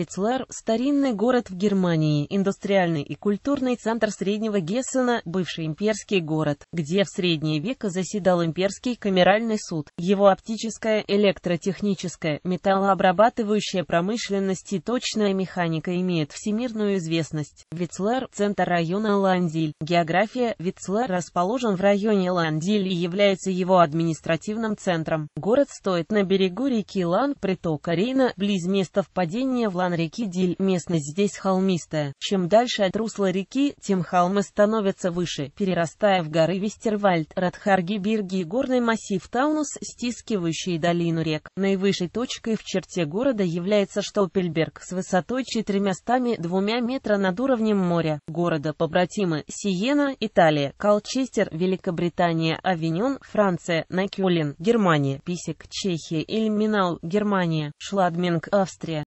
Вицлар – старинный город в Германии, индустриальный и культурный центр Среднего Гессена, бывший имперский город, где в средние века заседал имперский камеральный суд. Его оптическая, электротехническая, металлообрабатывающая промышленность и точная механика имеют всемирную известность. Вицлар – центр района Ландиль. География Вицлар расположен в районе Ландиль и является его административным центром. Город стоит на берегу реки Лан, притока Рейна, близ места впадения в Лан Стан реки Диль. Местность здесь холмистая. Чем дальше от русла реки, тем холмы становятся выше, перерастая в горы Вестервальд, Радхарги, Бирги и горный массив Таунус, стискивающий долину рек. Наивысшей точкой в черте города является Штолпельберг с высотой 402 метра над уровнем моря. Города побратимы Сиена, Италия, Колчестер, Великобритания, Авиньон, Франция, Накюлин, Германия, Писек, Чехия, Ильминау, Германия, Шладминг, Австрия.